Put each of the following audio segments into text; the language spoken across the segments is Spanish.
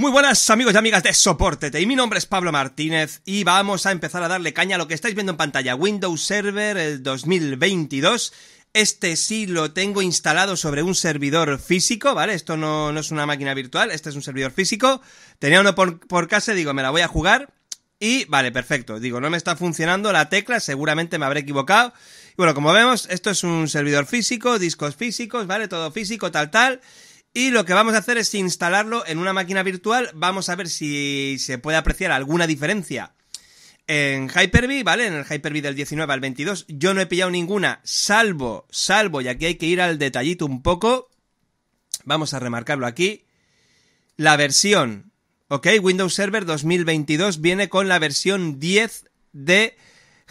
Muy buenas amigos y amigas de soporte. y mi nombre es Pablo Martínez y vamos a empezar a darle caña a lo que estáis viendo en pantalla, Windows Server el 2022. Este sí lo tengo instalado sobre un servidor físico, ¿vale? Esto no, es una máquina virtual, este es un servidor físico. Tenía uno por, por casa, digo, me la voy a jugar. Y vale, perfecto. Digo, no me está funcionando la tecla, seguramente me habré equivocado. Y bueno, como vemos, esto es un servidor físico, discos físicos, ¿vale? Todo físico, tal, tal. Y lo que vamos a hacer es instalarlo en una máquina virtual. Vamos a ver si se puede apreciar alguna diferencia en Hyper-V, ¿vale? En el Hyper-V del 19 al 22. Yo no he pillado ninguna, salvo, salvo, y aquí hay que ir al detallito un poco. Vamos a remarcarlo aquí. La versión, ¿ok? Windows Server 2022 viene con la versión 10 de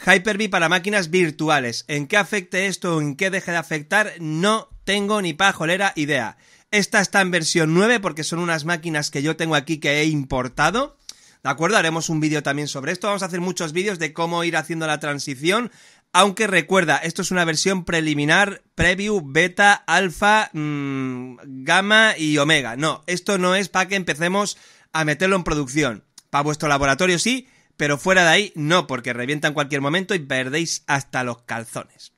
Hyper-V para máquinas virtuales. ¿En qué afecte esto? o ¿En qué deje de afectar? No tengo ni pajolera idea. Esta está en versión 9 porque son unas máquinas que yo tengo aquí que he importado. ¿De acuerdo? Haremos un vídeo también sobre esto. Vamos a hacer muchos vídeos de cómo ir haciendo la transición. Aunque recuerda, esto es una versión preliminar, preview, beta, alfa, mm, gamma y omega. No, esto no es para que empecemos a meterlo en producción. Para vuestro laboratorio sí, pero fuera de ahí no, porque revienta en cualquier momento y perdéis hasta los calzones.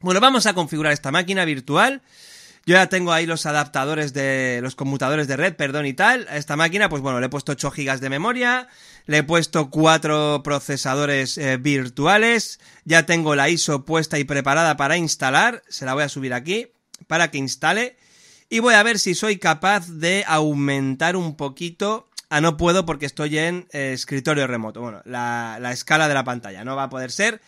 Bueno, vamos a configurar esta máquina virtual. Yo ya tengo ahí los adaptadores de los conmutadores de red, perdón y tal. A esta máquina, pues bueno, le he puesto 8 GB de memoria, le he puesto 4 procesadores eh, virtuales, ya tengo la ISO puesta y preparada para instalar, se la voy a subir aquí para que instale y voy a ver si soy capaz de aumentar un poquito. Ah, no puedo porque estoy en eh, escritorio remoto. Bueno, la, la escala de la pantalla no va a poder ser.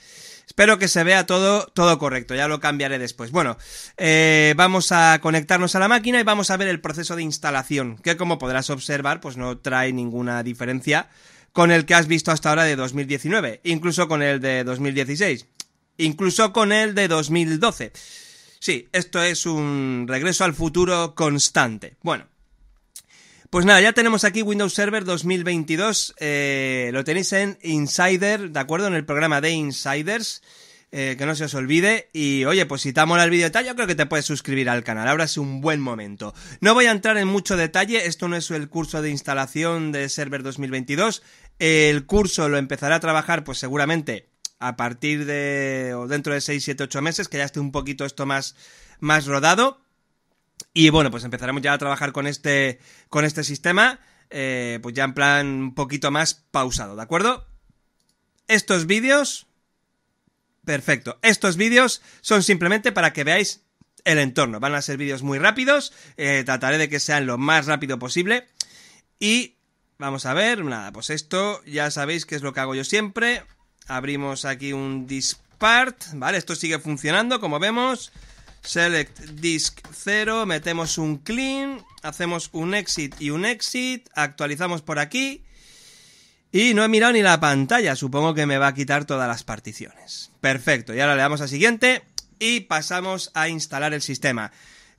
Espero que se vea todo, todo correcto, ya lo cambiaré después. Bueno, eh, vamos a conectarnos a la máquina y vamos a ver el proceso de instalación, que como podrás observar, pues no trae ninguna diferencia con el que has visto hasta ahora de 2019, incluso con el de 2016, incluso con el de 2012. Sí, esto es un regreso al futuro constante. Bueno, pues nada, ya tenemos aquí Windows Server 2022. Eh, lo tenéis en Insider, ¿de acuerdo? En el programa de Insiders. Eh, que no se os olvide. Y oye, pues si te mola el vídeo de tal, yo creo que te puedes suscribir al canal. Ahora es un buen momento. No voy a entrar en mucho detalle. Esto no es el curso de instalación de Server 2022. El curso lo empezará a trabajar, pues seguramente a partir de o dentro de 6, 7, 8 meses, que ya esté un poquito esto más, más rodado. Y bueno, pues empezaremos ya a trabajar con este, con este sistema, eh, pues ya en plan un poquito más pausado, ¿de acuerdo? Estos vídeos... Perfecto. Estos vídeos son simplemente para que veáis el entorno. Van a ser vídeos muy rápidos. Eh, trataré de que sean lo más rápido posible. Y vamos a ver, nada, pues esto ya sabéis que es lo que hago yo siempre. Abrimos aquí un dispart, ¿vale? Esto sigue funcionando, como vemos. Select disk 0, metemos un clean, hacemos un exit y un exit, actualizamos por aquí. Y no he mirado ni la pantalla, supongo que me va a quitar todas las particiones. Perfecto, y ahora le damos a siguiente y pasamos a instalar el sistema.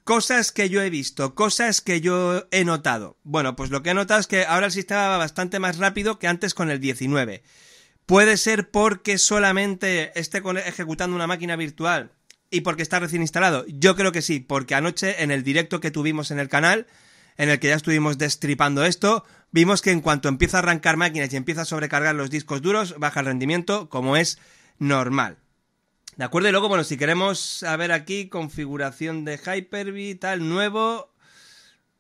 Cosas que yo he visto, cosas que yo he notado. Bueno, pues lo que he notado es que ahora el sistema va bastante más rápido que antes con el 19. Puede ser porque solamente esté ejecutando una máquina virtual y porque está recién instalado. Yo creo que sí, porque anoche en el directo que tuvimos en el canal, en el que ya estuvimos destripando esto, vimos que en cuanto empieza a arrancar máquinas y empieza a sobrecargar los discos duros, baja el rendimiento, como es normal. ¿De acuerdo? Y luego, bueno, si queremos a ver aquí, configuración de Hyper-V, tal, nuevo,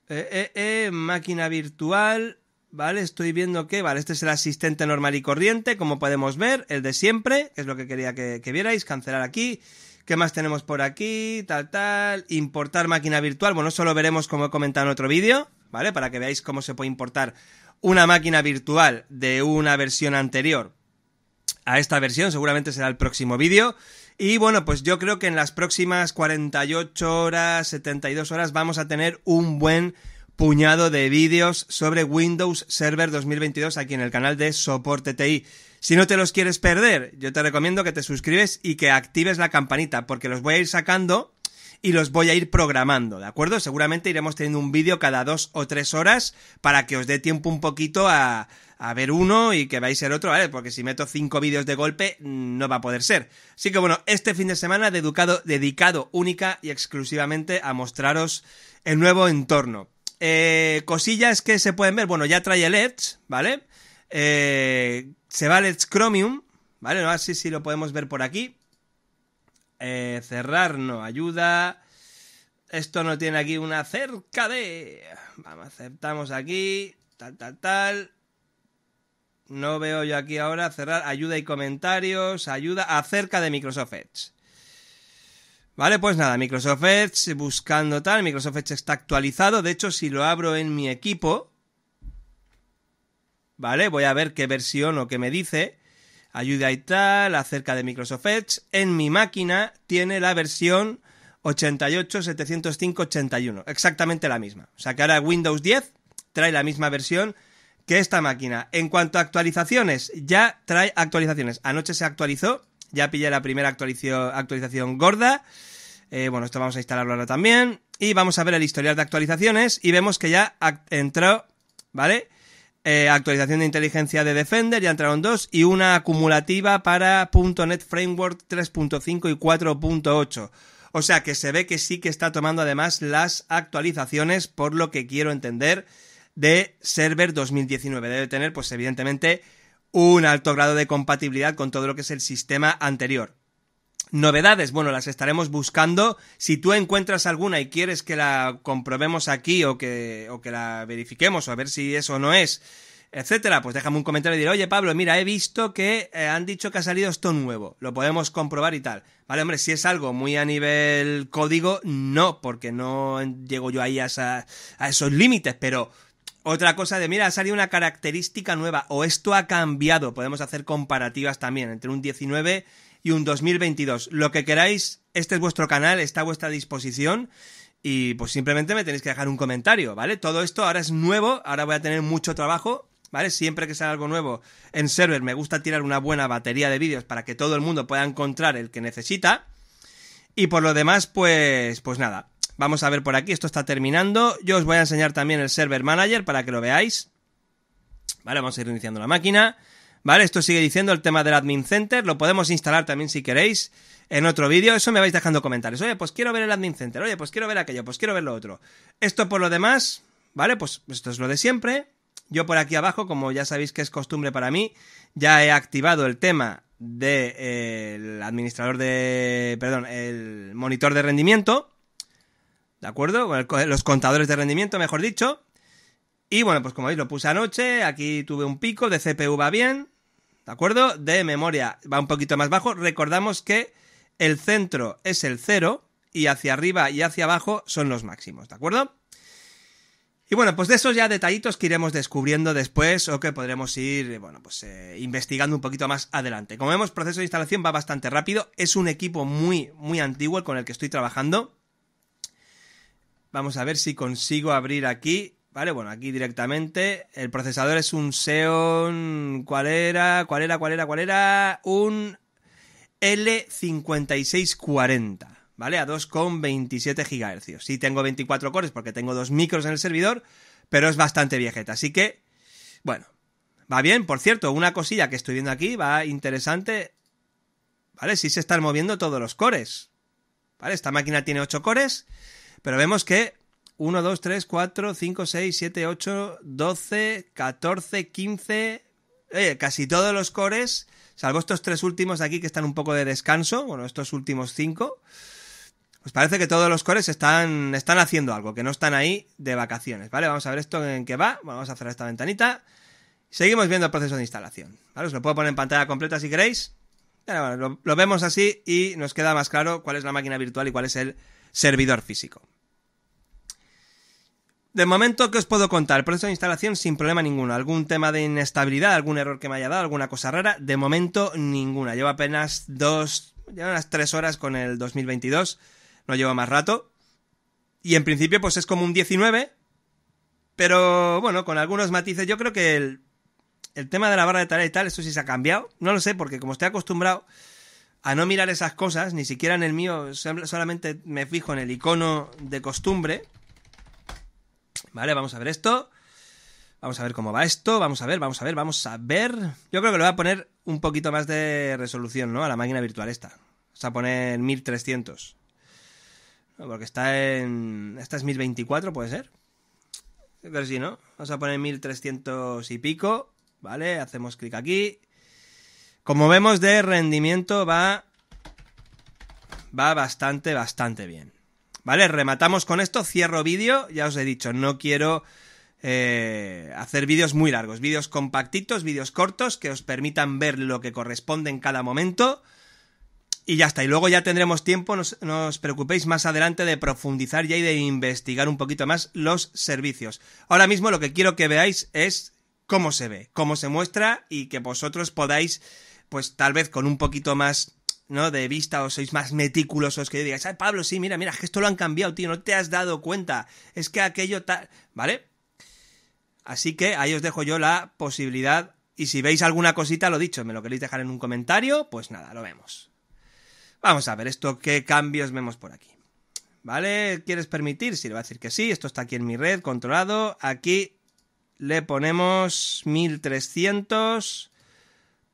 eh, eh, eh, máquina virtual, ¿vale? Estoy viendo que, vale, este es el asistente normal y corriente, como podemos ver, el de siempre, que es lo que quería que, que vierais, cancelar aquí, ¿Qué más tenemos por aquí? Tal, tal. Importar máquina virtual. Bueno, eso lo veremos como he comentado en otro vídeo, ¿vale? Para que veáis cómo se puede importar una máquina virtual de una versión anterior a esta versión. Seguramente será el próximo vídeo. Y bueno, pues yo creo que en las próximas 48 horas, 72 horas, vamos a tener un buen puñado de vídeos sobre Windows Server 2022 aquí en el canal de Soporte TI. Si no te los quieres perder, yo te recomiendo que te suscribes y que actives la campanita, porque los voy a ir sacando y los voy a ir programando, ¿de acuerdo? Seguramente iremos teniendo un vídeo cada dos o tres horas para que os dé tiempo un poquito a, ver uno y que a ser otro, ¿vale? Porque si meto cinco vídeos de golpe, mm, no va a poder ser. Así que bueno, este fin de semana dedicado, dedicado única y exclusivamente a mostraros el nuevo entorno. Eh, cosillas que se pueden ver. Bueno, ya trae el Edge, ¿vale? Eh, se va el Edge Chromium, ¿vale? No sé si lo podemos ver por aquí. Eh, cerrar no ayuda. Esto no tiene aquí una cerca de... Vamos, aceptamos aquí. Tal, tal, tal. No veo yo aquí ahora cerrar ayuda y comentarios, ayuda acerca de Microsoft Edge. Vale, pues nada, Microsoft Edge buscando tal, Microsoft Edge está actualizado, de hecho si lo abro en mi equipo, vale, voy a ver qué versión o qué me dice, ayuda y tal, acerca de Microsoft Edge, en mi máquina tiene la versión 88.705.81, exactamente la misma, o sea que ahora Windows 10 trae la misma versión que esta máquina. En cuanto a actualizaciones, ya trae actualizaciones, anoche se actualizó ya pillé la primera actualización, gorda. Eh, bueno, esto vamos a instalarlo ahora también. Y vamos a ver el historial de actualizaciones y vemos que ya entró, ¿vale? Eh, actualización de inteligencia de Defender, ya entraron dos, y una acumulativa para .NET Framework 3.5 y 4.8. O sea que se ve que sí que está tomando además las actualizaciones, por lo que quiero entender, de Server 2019. Debe tener, pues evidentemente, un alto grado de compatibilidad con todo lo que es el sistema anterior. Novedades, bueno, las estaremos buscando. Si tú encuentras alguna y quieres que la comprobemos aquí o que, que la verifiquemos o a ver si eso no es, etcétera, pues déjame un comentario y diré, oye Pablo, mira, he visto que eh, han dicho que ha salido esto nuevo, lo podemos comprobar y tal. Vale, hombre, si es algo muy a nivel código, no, porque no llego yo ahí a, a esos límites, pero otra cosa de, mira, ha salido una característica nueva o esto ha cambiado. Podemos hacer comparativas también entre un 19 y un 2022. Lo que queráis, este es vuestro canal, está a vuestra disposición y pues simplemente me tenéis que dejar un comentario, ¿vale? Todo esto ahora es nuevo, ahora voy a tener mucho trabajo, ¿vale? Siempre que sale algo nuevo en server me gusta tirar una buena batería de vídeos para que todo el mundo pueda encontrar el que necesita. Y por lo demás, pues, pues nada. Vamos a ver por aquí, esto está terminando. Yo os voy a enseñar también el Server Manager para que lo veáis. Vale, vamos a ir iniciando la máquina. Vale, esto sigue diciendo el tema del Admin Center. Lo podemos instalar también si queréis en otro vídeo. Eso me vais dejando comentarios. Oye, pues quiero ver el Admin Center. Oye, pues quiero ver aquello. Pues quiero ver lo otro. Esto por lo demás, vale, pues, pues esto es lo de siempre. Yo por aquí abajo, como ya sabéis que es costumbre para mí, ya he activado el tema del eh, administrador de... perdón, el monitor de rendimiento. ¿de acuerdo? Los contadores de rendimiento, mejor dicho. Y bueno, pues como veis, lo puse anoche, aquí tuve un pico, de CPU va bien, ¿de acuerdo? De memoria va un poquito más bajo. Recordamos que el centro es el cero, y hacia arriba y hacia abajo son los máximos, ¿de acuerdo? Y bueno, pues de esos ya detallitos que iremos descubriendo después o que podremos ir, bueno, pues eh, investigando un poquito más adelante. Como vemos, proceso de instalación va bastante rápido. Es un equipo muy, muy antiguo el con el que estoy trabajando. Vamos a ver si consigo abrir aquí. Vale, bueno, aquí directamente. El procesador es un Xeon. ¿Cuál era? ¿Cuál era? ¿Cuál era? ¿Cuál era? Un L5640. ¿Vale? A 2,27 GHz. Sí tengo 24 cores porque tengo dos micros en el servidor, pero es bastante viejeta. Así que, bueno, va bien. Por cierto, una cosilla que estoy viendo aquí va interesante. ¿Vale? Sí se están moviendo todos los cores. ¿Vale? Esta máquina tiene 8 cores, pero vemos que 1, 2, 3, 4, 5, 6, 7, 8, 12, 14, 15. casi todos los cores, salvo estos tres últimos de aquí que están un poco de descanso, bueno, estos últimos cinco. Pues parece que todos los cores están, están haciendo algo, que no están ahí de vacaciones, ¿vale? Vamos a ver esto en qué va. Vamos a cerrar esta ventanita. Seguimos viendo el proceso de instalación, ¿vale? Os lo puedo poner en pantalla completa si queréis. lo vemos así y nos queda más claro cuál es la máquina virtual y cuál es el servidor físico. De momento, ¿qué os puedo contar? El proceso de instalación sin problema ninguno. Algún tema de inestabilidad, algún error que me haya dado, alguna cosa rara, de momento ninguna. Llevo apenas dos, llevo unas tres horas con el 2022, no llevo más rato. Y en principio, pues es como un 19, pero bueno, con algunos matices. Yo creo que el, tema de la barra de tarea y tal, eso sí se ha cambiado. No lo sé, porque como estoy acostumbrado a no mirar esas cosas, ni siquiera en el mío, solamente me fijo en el icono de costumbre Vale, vamos a ver esto. Vamos a ver cómo va esto. Vamos a ver, vamos a ver, vamos a ver. Yo creo que le voy a poner un poquito más de resolución, ¿no? A la máquina virtual esta. Vamos a poner 1300. porque está en... Esta es 1024, ¿puede ser? Pero sí, ¿no? Vamos a poner 1300 y pico. Vale, hacemos clic aquí. Como vemos, de rendimiento va... Va bastante, bastante bien. Vale, rematamos con esto, cierro vídeo, ya os he dicho, no quiero eh, hacer vídeos muy largos, vídeos compactitos, vídeos cortos que os permitan ver lo que corresponde en cada momento. Y ya está, y luego ya tendremos tiempo, no, no, os preocupéis más adelante de profundizar ya y de investigar un poquito más los servicios. Ahora mismo lo que quiero que veáis es cómo se ve, cómo se muestra y que vosotros podáis, pues tal vez con un poquito más ¿no? De vista o sois más meticulosos que yo digáis, ay Pablo, sí, mira, mira, que esto lo han cambiado, tío, no te has dado cuenta, es que aquello tal, ¿vale? Así que ahí os dejo yo la posibilidad y si veis alguna cosita, lo dicho, me lo queréis dejar en un comentario, pues nada, lo vemos. Vamos a ver esto, qué cambios vemos por aquí. ¿Vale? ¿Quieres permitir? Sí, le va a decir que sí. Esto está aquí en mi red, controlado. Aquí le ponemos 1300.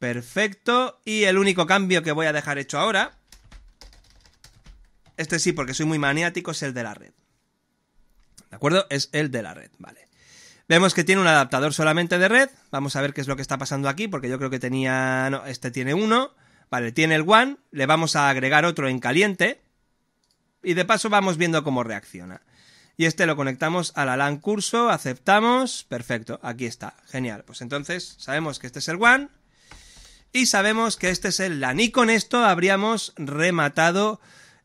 Perfecto. Y el único cambio que voy a dejar hecho ahora, este sí porque soy muy maniático, es el de la red. ¿De acuerdo? Es el de la red, vale. Vemos que tiene un adaptador solamente de red. Vamos a ver qué es lo que está pasando aquí, porque yo creo que tenía... No, este tiene uno. Vale, tiene el one. Le vamos a agregar otro en caliente. Y de paso vamos viendo cómo reacciona. Y este lo conectamos a la LAN curso, aceptamos, perfecto, aquí está, genial. Pues entonces sabemos que este es el one, y sabemos que este es el LAN. Y con esto habríamos rematado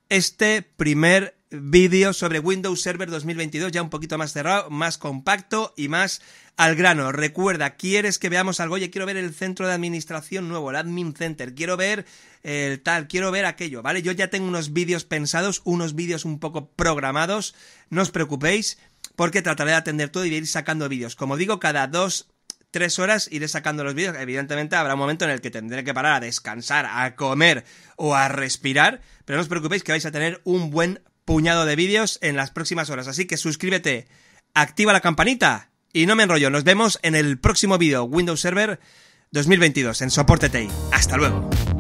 este primer vídeo sobre Windows Server 2022, ya un poquito más cerrado, más compacto y más al grano. Recuerda, quieres que veamos algo, oye, quiero ver el centro de administración nuevo, el Admin Center, quiero ver el tal, quiero ver aquello, ¿vale? Yo ya tengo unos vídeos pensados, unos vídeos un poco programados, no os preocupéis porque trataré de atender todo y de ir sacando vídeos. Como digo, cada dos tres horas iré sacando los vídeos. Evidentemente habrá un momento en el que tendré que parar a descansar, a comer o a respirar, pero no os preocupéis que vais a tener un buen puñado de vídeos en las próximas horas. Así que suscríbete, activa la campanita y no me enrollo. Nos vemos en el próximo vídeo Windows Server 2022 en Soporte Hasta luego.